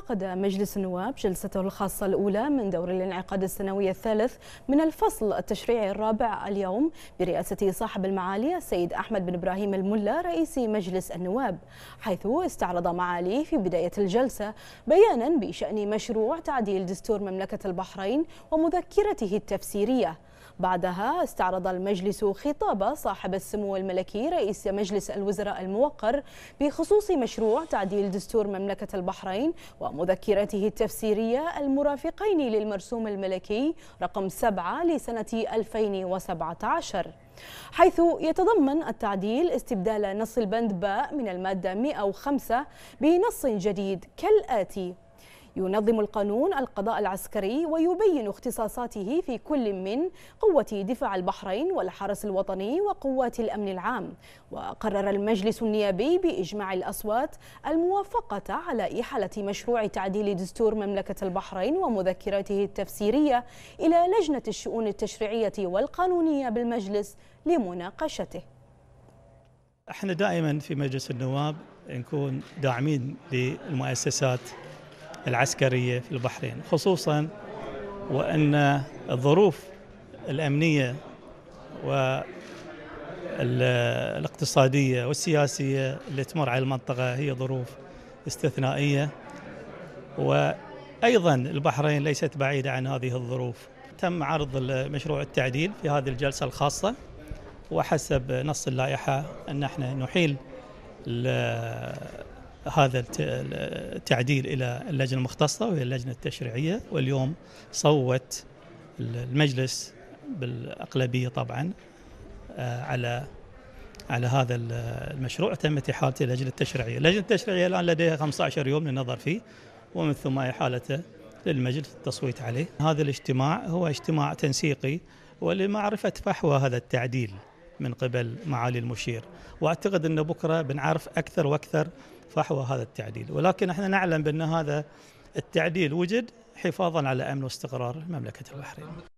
عقد مجلس النواب جلسته الخاصة الأولى من دور الانعقاد السنوي الثالث من الفصل التشريعي الرابع اليوم برئاسة صاحب المعالي السيد أحمد بن إبراهيم الملا رئيس مجلس النواب حيث استعرض معاليه في بداية الجلسة بيانا بشأن مشروع تعديل دستور مملكة البحرين ومذكرته التفسيرية بعدها استعرض المجلس خطاب صاحب السمو الملكي رئيس مجلس الوزراء الموقر بخصوص مشروع تعديل دستور مملكة البحرين ومذكرته التفسيرية المرافقين للمرسوم الملكي رقم 7 لسنة 2017 حيث يتضمن التعديل استبدال نص البند باء من المادة 105 بنص جديد كالآتي ينظم القانون القضاء العسكري ويبين اختصاصاته في كل من قوة دفاع البحرين والحرس الوطني وقوات الأمن العام وقرر المجلس النيابي بإجماع الأصوات الموافقة على إحالة مشروع تعديل دستور مملكة البحرين ومذكراته التفسيرية إلى لجنة الشؤون التشريعية والقانونية بالمجلس لمناقشته احنا دائما في مجلس النواب نكون داعمين للمؤسسات العسكرية في البحرين خصوصا وأن الظروف الأمنية والاقتصادية والسياسية اللي تمر على المنطقة هي ظروف استثنائية وأيضا البحرين ليست بعيدة عن هذه الظروف تم عرض مشروع التعديل في هذه الجلسة الخاصة وحسب نص اللائحة أن احنا نحيل هذا التعديل الى اللجنه المختصه وهي اللجنه التشريعيه واليوم صوت المجلس بالاقلبيه طبعا آه، على على هذا المشروع تمت احالته للجنه التشريعيه، اللجنه التشريعيه الان لديها 15 يوم للنظر فيه ومن ثم احالته للمجلس التصويت عليه. هذا الاجتماع هو اجتماع تنسيقي ولمعرفه فحوى هذا التعديل. من قبل معالي المشير واعتقد انه بكره بنعرف اكثر واكثر فحوى هذا التعديل ولكن احنا نعلم بان هذا التعديل وجد حفاظا على امن واستقرار مملكه البحرين